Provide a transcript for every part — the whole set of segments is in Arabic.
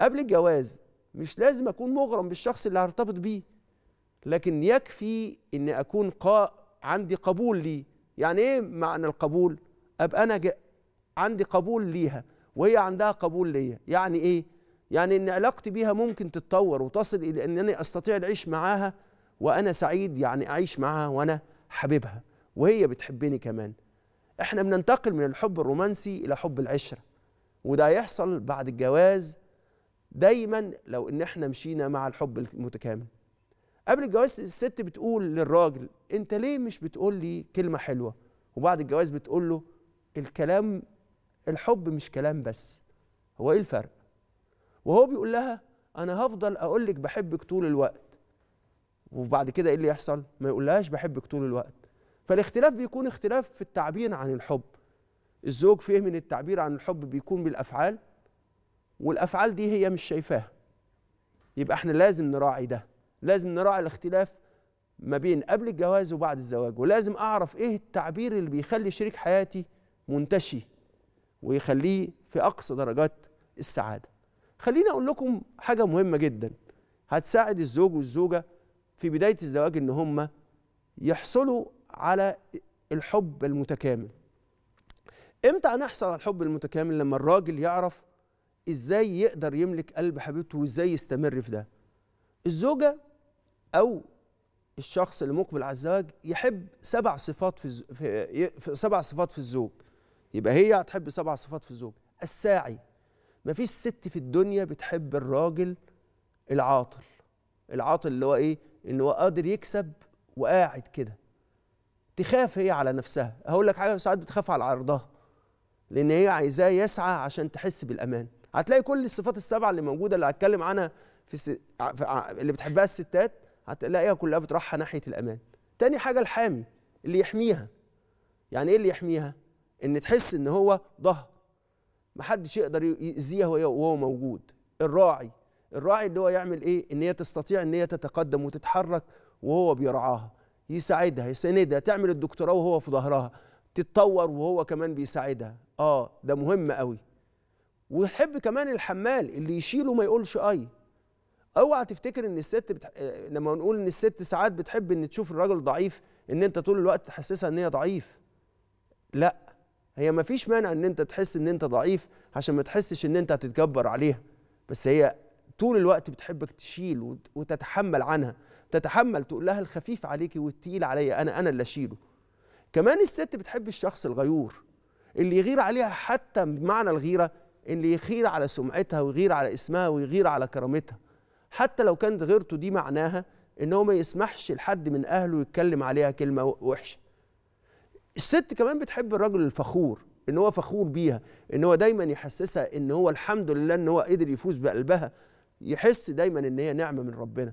قبل الجواز مش لازم اكون مغرم بالشخص اللي هرتبط بيه لكن يكفي ان اكون قا عندي قبول ليه يعني ايه معنى القبول ابقى انا ج... عندي قبول ليها وهي عندها قبول ليا يعني ايه يعني ان علاقتي بيها ممكن تتطور وتصل الى انني استطيع العيش معاها وانا سعيد يعني اعيش معاها وانا حبيبها وهي بتحبني كمان احنا بننتقل من الحب الرومانسي الى حب العشره وده هيحصل بعد الجواز دايما لو ان احنا مشينا مع الحب المتكامل قبل الجواز الست بتقول للراجل انت ليه مش بتقول لي كلمه حلوه وبعد الجواز بتقول له الكلام الحب مش كلام بس هو ايه الفرق وهو بيقول لها انا هفضل اقول لك بحبك طول الوقت وبعد كده ايه اللي يحصل ما يقولهاش بحبك طول الوقت فالاختلاف بيكون اختلاف في التعبير عن الحب الزوج فهم ان التعبير عن الحب بيكون بالافعال والافعال دي هي مش شايفاها يبقى احنا لازم نراعي ده لازم نراعي الاختلاف ما بين قبل الجواز وبعد الزواج ولازم اعرف ايه التعبير اللي بيخلي شريك حياتي منتشي ويخليه في اقصى درجات السعاده خليني اقول لكم حاجه مهمه جدا هتساعد الزوج والزوجه في بدايه الزواج ان هم يحصلوا على الحب المتكامل امتى هنحصل على الحب المتكامل لما الراجل يعرف ازاي يقدر يملك قلب حبيبته وازاي يستمر في ده الزوجه او الشخص اللي مقبل على الزواج يحب سبع صفات في, في, في سبع صفات في الزوج يبقى هي هتحب سبع صفات في الزوج الساعي مفيش ست في الدنيا بتحب الراجل العاطل العاطل اللي هو ايه ان هو قادر يكسب وقاعد كده تخاف هي على نفسها هقول لك حاجه ساعات بتخاف على عرضها لان هي عايزاه يسعى عشان تحس بالامان هتلاقي كل الصفات السبعه اللي موجوده اللي هتكلم عنها في, الس... اللي بتحبها الستات هتلاقيها كلها بتروحها ناحيه الامان تاني حاجه الحامي اللي يحميها يعني ايه اللي يحميها ان تحس ان هو ظهر محدش يقدر يأذيها وهو موجود الراعي الراعي اللي هو يعمل ايه ان هي تستطيع ان هي تتقدم وتتحرك وهو بيرعاها يساعدها يساندها تعمل الدكتوراه وهو في ظهرها تتطور وهو كمان بيساعدها اه ده مهم قوي ويحب كمان الحمال اللي يشيله ما يقولش اي اوعى تفتكر ان الست بتح... آه، لما نقول ان الست ساعات بتحب ان تشوف الراجل ضعيف ان انت طول الوقت تحسسها ان هي ضعيف لا هي ما فيش مانع ان انت تحس ان انت ضعيف عشان ما تحسش ان انت هتتجبر عليها بس هي طول الوقت بتحبك تشيل وتتحمل عنها تتحمل تقول لها الخفيف عليكي والتقيل عليا انا انا اللي اشيله كمان الست بتحب الشخص الغيور اللي يغير عليها حتى بمعنى الغيره اللي يخير على سمعتها ويغير على اسمها ويغير على كرامتها حتى لو كانت غيرته دي معناها ان هو ما يسمحش لحد من اهله يتكلم عليها كلمه وحشه الست كمان بتحب الرجل الفخور ان هو فخور بيها ان هو دايما يحسسها ان هو الحمد لله ان هو قدر يفوز بقلبها يحس دايما ان هي نعمه من ربنا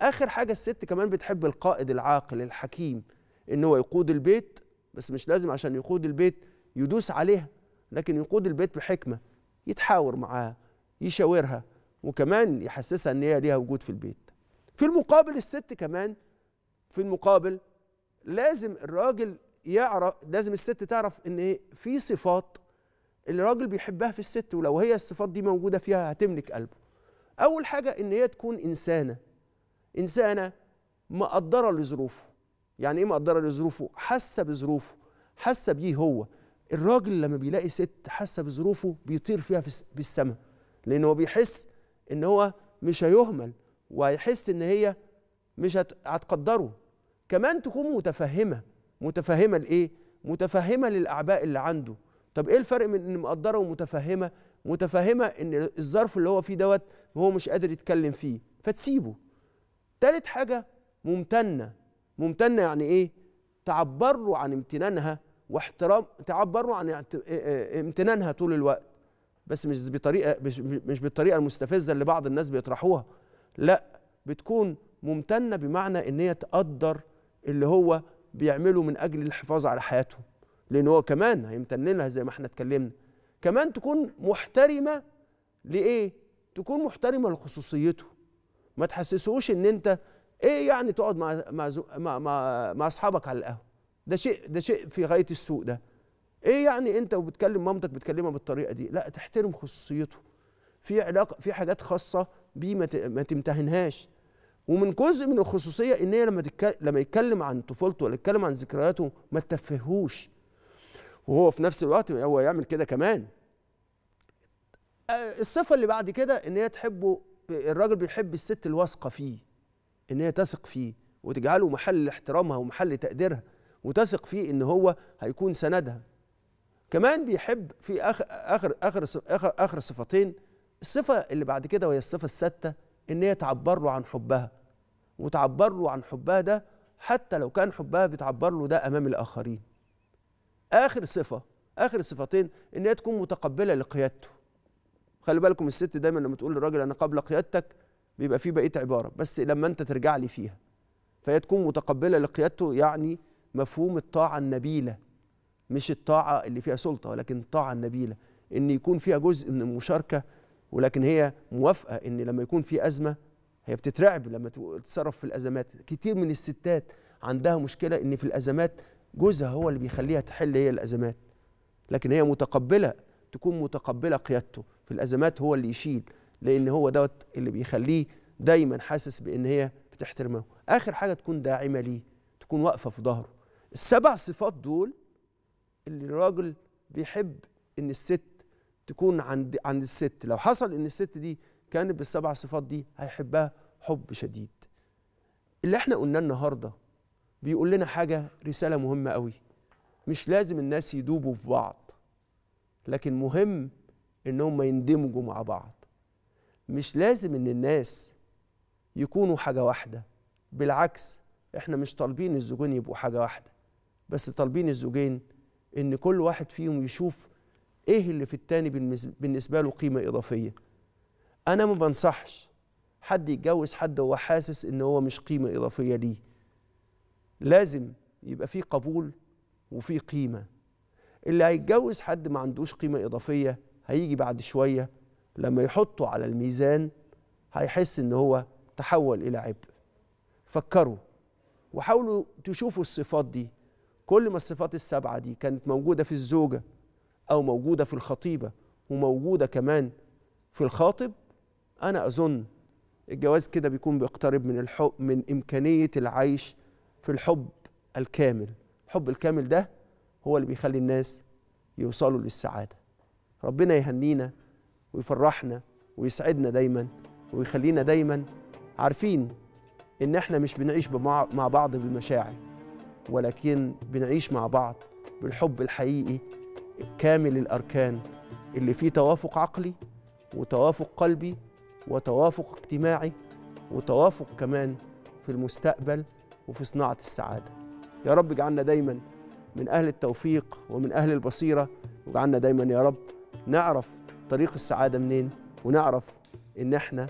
اخر حاجه الست كمان بتحب القائد العاقل الحكيم ان هو يقود البيت بس مش لازم عشان يقود البيت يدوس عليها لكن يقود البيت بحكمة يتحاور معاها يشاورها وكمان يحسسها ان هي ليها وجود في البيت في المقابل الست كمان في المقابل لازم الراجل يعرف لازم الست تعرف ان في صفات الراجل بيحبها في الست ولو هي الصفات دي موجوده فيها هتملك قلبه اول حاجه ان هي تكون انسانه انسانه مقدره لظروفه يعني ايه مقدره لظروفه حاسه بظروفه حاسه بيه هو الراجل لما بيلاقي ست حاسه بظروفه بيطير فيها في السماء لان هو بيحس ان هو مش هيهمل وهيحس ان هي مش هتقدره كمان تكون متفهمه متفهمه لايه متفهمه للاعباء اللي عنده طب ايه الفرق من ان مقدره ومتفهمه متفهمه ان الظرف اللي هو فيه دوت هو مش قادر يتكلم فيه فتسيبه تالت حاجه ممتنه ممتنه يعني ايه تعبر له عن امتنانها واحترام تعبروا عن امتنانها طول الوقت بس مش بطريقه مش بالطريقه المستفزه اللي بعض الناس بيطرحوها لا بتكون ممتنه بمعنى ان هي تقدر اللي هو بيعمله من اجل الحفاظ على حياتهم لان هو كمان هيمتن لها زي ما احنا اتكلمنا كمان تكون محترمه لايه تكون محترمه لخصوصيته ما تحسسوش ان انت ايه يعني تقعد مع مع مع, مع اصحابك على القهوه ده شيء ده شيء في غايه السوء ده ايه يعني انت وبتكلم مامتك بتكلمها بالطريقه دي لا تحترم خصوصيته في علاقه في حاجات خاصه بيه ما تمتهنهاش ومن جزء من الخصوصيه ان هي لما لما يتكلم عن طفولته ولا يتكلم عن ذكرياته ما تتفهوش وهو في نفس الوقت هو يعمل كده كمان آه، الصفه اللي بعد كده ان هي تحبه الراجل بيحب الست الواثقه فيه ان هي تثق فيه وتجعله محل احترامها ومحل تقديرها وتثق فيه ان هو هيكون سندها كمان بيحب في اخر اخر اخر اخر, آخر صفتين الصفه اللي بعد كده وهي الصفه السادسه ان هي تعبر له عن حبها وتعبر له عن حبها ده حتى لو كان حبها بتعبر له ده امام الاخرين اخر صفه اخر صفتين ان هي تكون متقبله لقيادته خلي بالكم الست دايما لما تقول للراجل انا قبل قيادتك بيبقى فيه بقيه عباره بس لما انت ترجع لي فيها فهي تكون متقبله لقيادته يعني مفهوم الطاعة النبيلة مش الطاعة اللي فيها سلطة ولكن الطاعة النبيلة إن يكون فيها جزء من المشاركة ولكن هي موافقة إن لما يكون في أزمة هي بتترعب لما تتصرف في الأزمات كتير من الستات عندها مشكلة إن في الأزمات جوزها هو اللي بيخليها تحل هي الأزمات لكن هي متقبلة تكون متقبلة قيادته في الأزمات هو اللي يشيل لأن هو دوت اللي بيخليه دايما حاسس بإن هي بتحترمه آخر حاجة تكون داعمة ليه تكون واقفة في ظهره السبع صفات دول اللي الراجل بيحب ان الست تكون عند عند الست لو حصل ان الست دي كانت بالسبع صفات دي هيحبها حب شديد اللي احنا قلناه النهارده بيقول لنا حاجه رساله مهمه قوي مش لازم الناس يدوبوا في بعض لكن مهم ان هم يندمجوا مع بعض مش لازم ان الناس يكونوا حاجه واحده بالعكس احنا مش طالبين الزوجين يبقوا حاجه واحده بس طالبين الزوجين ان كل واحد فيهم يشوف ايه اللي في التاني بالنسبه له قيمه اضافيه انا ما بنصحش حد يتجوز حد هو حاسس ان هو مش قيمه اضافيه ليه لازم يبقى في قبول وفي قيمه اللي هيتجوز حد ما عندوش قيمه اضافيه هيجي بعد شويه لما يحطه على الميزان هيحس ان هو تحول الى عبء فكروا وحاولوا تشوفوا الصفات دي كل ما الصفات السبعة دي كانت موجودة في الزوجة أو موجودة في الخطيبة وموجودة كمان في الخاطب أنا أظن الجواز كده بيكون بيقترب من الحب من إمكانية العيش في الحب الكامل الحب الكامل ده هو اللي بيخلي الناس يوصلوا للسعادة ربنا يهنينا ويفرحنا ويسعدنا دايما ويخلينا دايما عارفين إن إحنا مش بنعيش مع بعض بالمشاعر ولكن بنعيش مع بعض بالحب الحقيقي كامل الأركان اللي فيه توافق عقلي وتوافق قلبي وتوافق اجتماعي وتوافق كمان في المستقبل وفي صناعة السعادة يا رب اجعلنا دايما من أهل التوفيق ومن أهل البصيرة واجعلنا دايما يا رب نعرف طريق السعادة منين ونعرف إن احنا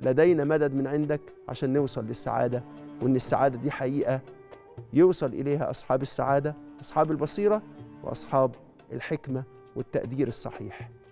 لدينا مدد من عندك عشان نوصل للسعادة وإن السعادة دي حقيقة يوصل إليها أصحاب السعادة أصحاب البصيرة وأصحاب الحكمة والتقدير الصحيح